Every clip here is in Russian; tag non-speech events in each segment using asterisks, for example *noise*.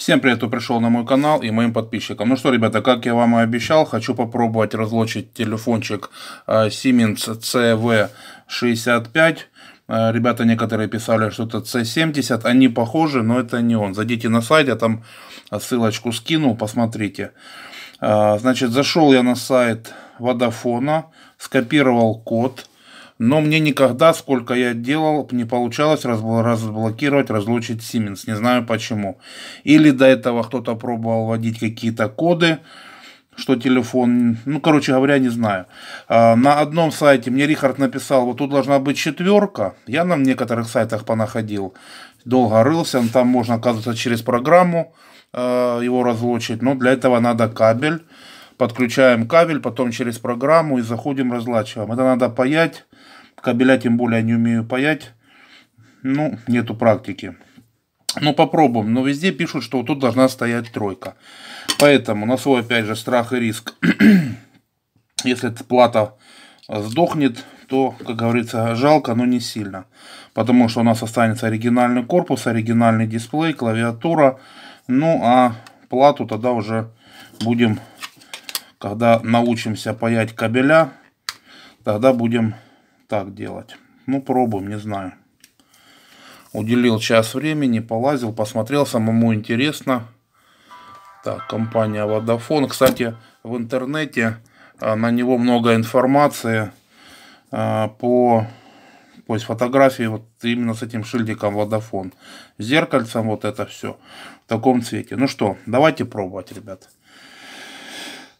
Всем привет, кто пришел на мой канал и моим подписчикам. Ну что, ребята, как я вам и обещал, хочу попробовать разлочить телефончик э, Siemens CV65. Э, ребята некоторые писали, что это C70, они похожи, но это не он. Зайдите на сайт, я там ссылочку скину, посмотрите. Э, значит, зашел я на сайт Водофона, скопировал код, но мне никогда, сколько я делал, не получалось разблокировать, разлучить Siemens. Не знаю почему. Или до этого кто-то пробовал вводить какие-то коды, что телефон, ну, короче говоря, не знаю. А, на одном сайте мне Рихард написал, вот тут должна быть четверка. Я на некоторых сайтах понаходил, долго рылся, ну, там можно, оказывается, через программу а, его разлучить, но для этого надо кабель подключаем кабель, потом через программу и заходим, разлачиваем. Это надо паять, кабеля тем более не умею паять, ну, нету практики. Ну, попробуем, но везде пишут, что вот тут должна стоять тройка. Поэтому на свой, опять же, страх и риск. *clears throat* Если эта плата сдохнет, то, как говорится, жалко, но не сильно. Потому что у нас останется оригинальный корпус, оригинальный дисплей, клавиатура. Ну, а плату тогда уже будем когда научимся паять кабеля, тогда будем так делать. Ну, пробуем, не знаю. Уделил час времени, полазил, посмотрел, самому интересно. Так, компания Водофон. Кстати, в интернете а, на него много информации а, по то есть фотографии вот именно с этим шильдиком Водофон, Зеркальцем вот это все в таком цвете. Ну что, давайте пробовать, ребят.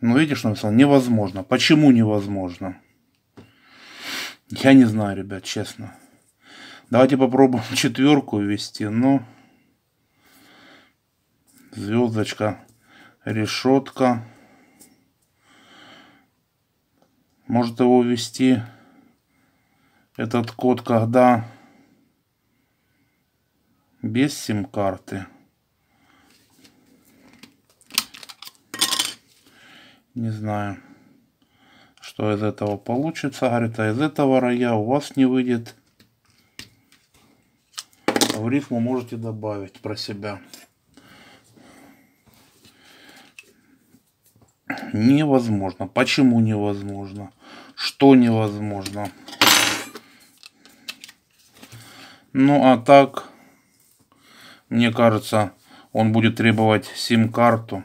Ну, видишь, что написал? Невозможно. Почему невозможно? Я не знаю, ребят, честно. Давайте попробуем *laughs* четверку ввести, но... Ну. Звездочка, решетка. Может его ввести этот код, когда без сим-карты. Не знаю, что из этого получится. Говорит, а из этого роя у вас не выйдет. В рифму можете добавить про себя. Невозможно. Почему невозможно? Что невозможно? Ну а так, мне кажется, он будет требовать сим-карту.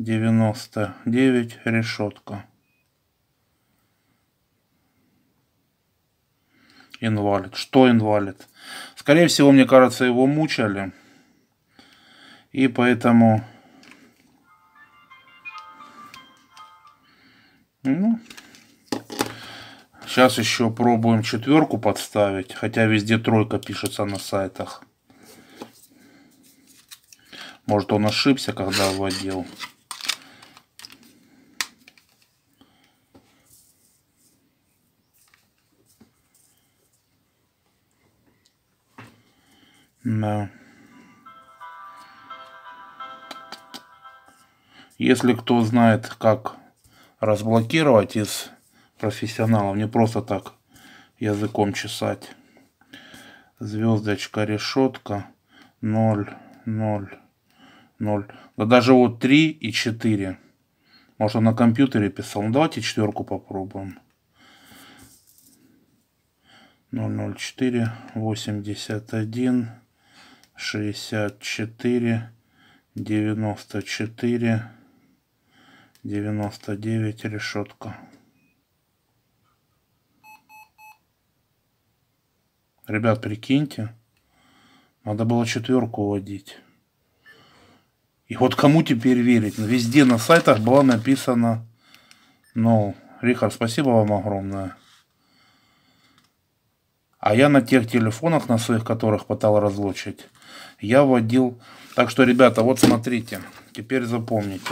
99 решетка. Инвалид. Что инвалид? Скорее всего, мне кажется, его мучали. И поэтому... Ну, сейчас еще пробуем четверку подставить. Хотя везде тройка пишется на сайтах. Может он ошибся, когда вводил. Да. Если кто знает, как разблокировать из профессионалов, не просто так языком чесать. Звездочка, решетка, 0, 0, 0. Да даже вот 3 и 4. Может он на компьютере писал. Ну, давайте четверку попробуем. 004, 81, 64, 94, 99, решетка. Ребят, прикиньте, надо было четверку водить. И вот кому теперь верить? Ну, везде на сайтах было написано, но Рихард, спасибо вам огромное. А я на тех телефонах, на своих которых пытал разлучить, я водил, Так что, ребята, вот смотрите, теперь запомните.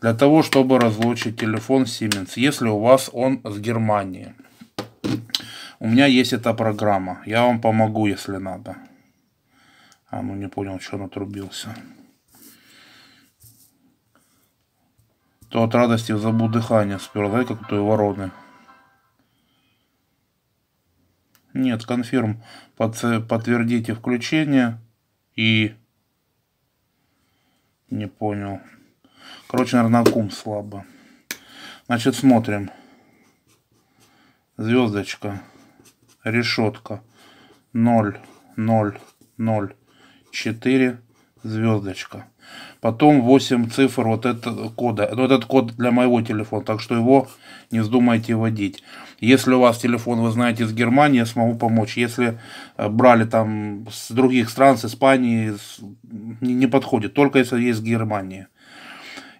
Для того, чтобы разлучить телефон Siemens, если у вас он с Германии. У меня есть эта программа. Я вам помогу, если надо. А, ну не понял, что он отрубился. То от радости забыл дыхание спер, да, как той вороны. Нет, конфирм. Подтвердите включение и... Не понял. Короче, наверное, на кум слабо. Значит, смотрим. Звездочка. Решетка. 0, 0, 0, 4, звездочка. Потом 8 цифр вот этого кода. Но ну, этот код для моего телефона, так что его не вздумайте вводить. Если у вас телефон, вы знаете, из Германии, я смогу помочь. Если э, брали там с других стран, с Испании, не подходит. Только если есть Германия.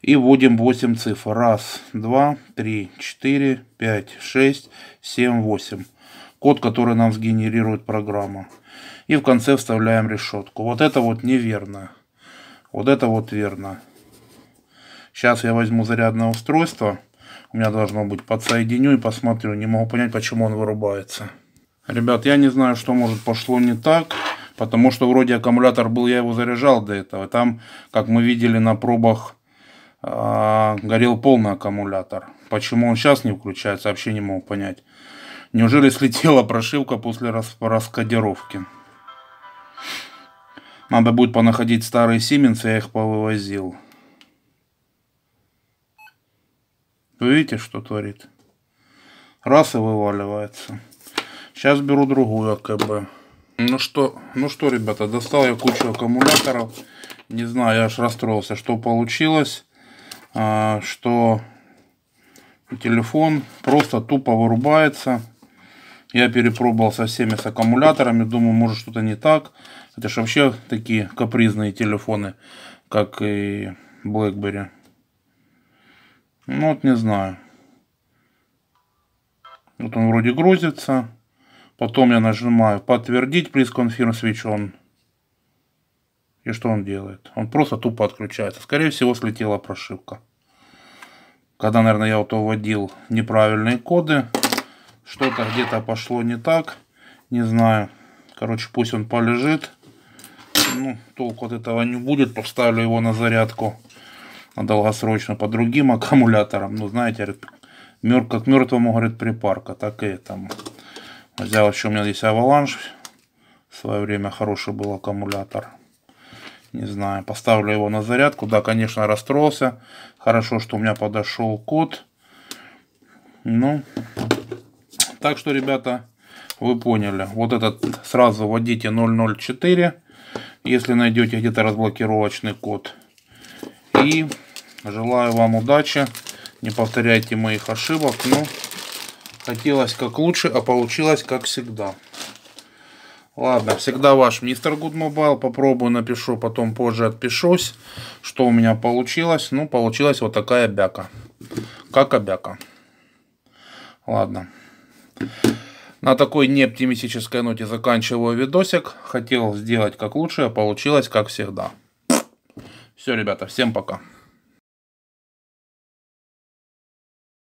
И вводим 8 цифр. Раз, два, три, четыре, пять, шесть, семь, восемь. Код, который нам сгенерирует программа. И в конце вставляем решетку. Вот это вот неверное вот это вот верно. Сейчас я возьму зарядное устройство. У меня должно быть подсоединю и посмотрю. Не могу понять, почему он вырубается. Ребят, я не знаю, что может пошло не так. Потому что вроде аккумулятор был, я его заряжал до этого. Там, как мы видели на пробах, а, горел полный аккумулятор. Почему он сейчас не включается, вообще не могу понять. Неужели слетела *laughs* прошивка после раскодировки? Надо будет понаходить старые Сименсы, я их повывозил. Вы видите, что творит? Раз и вываливается. Сейчас беру другую АКБ. Ну что, ну что, ребята, достал я кучу аккумуляторов. Не знаю, я аж расстроился, что получилось. А, что телефон просто тупо вырубается. Я перепробовал со всеми с аккумуляторами. Думаю, может что-то не так. Это же вообще такие капризные телефоны, как и BlackBerry. Ну вот не знаю. Вот он вроде грузится. Потом я нажимаю подтвердить, please confirm switch on. И что он делает? Он просто тупо отключается. Скорее всего слетела прошивка. Когда, наверное, я вот вводил неправильные коды, что-то где-то пошло не так. Не знаю. Короче, пусть он полежит. Ну, толку от этого не будет. Поставлю его на зарядку. На долгосрочно по другим аккумуляторам. Ну, знаете, мертв, как мертвому, говорит, припарка. Так и там. Взял еще у меня здесь аваланж. В свое время хороший был аккумулятор. Не знаю, поставлю его на зарядку. Да, конечно, расстроился. Хорошо, что у меня подошел код. Ну, так что, ребята, вы поняли. Вот этот сразу вводите 004, если найдете где-то разблокировочный код. И желаю вам удачи. Не повторяйте моих ошибок. Ну, хотелось как лучше, а получилось как всегда. Ладно, всегда ваш мистер Good Попробую, напишу, потом позже отпишусь, что у меня получилось. Ну, получилась вот такая бяка. Как обяка. Ладно. На такой неоптимистической ноте заканчиваю видосик. Хотел сделать как лучше, а получилось как всегда. Все, ребята, всем пока.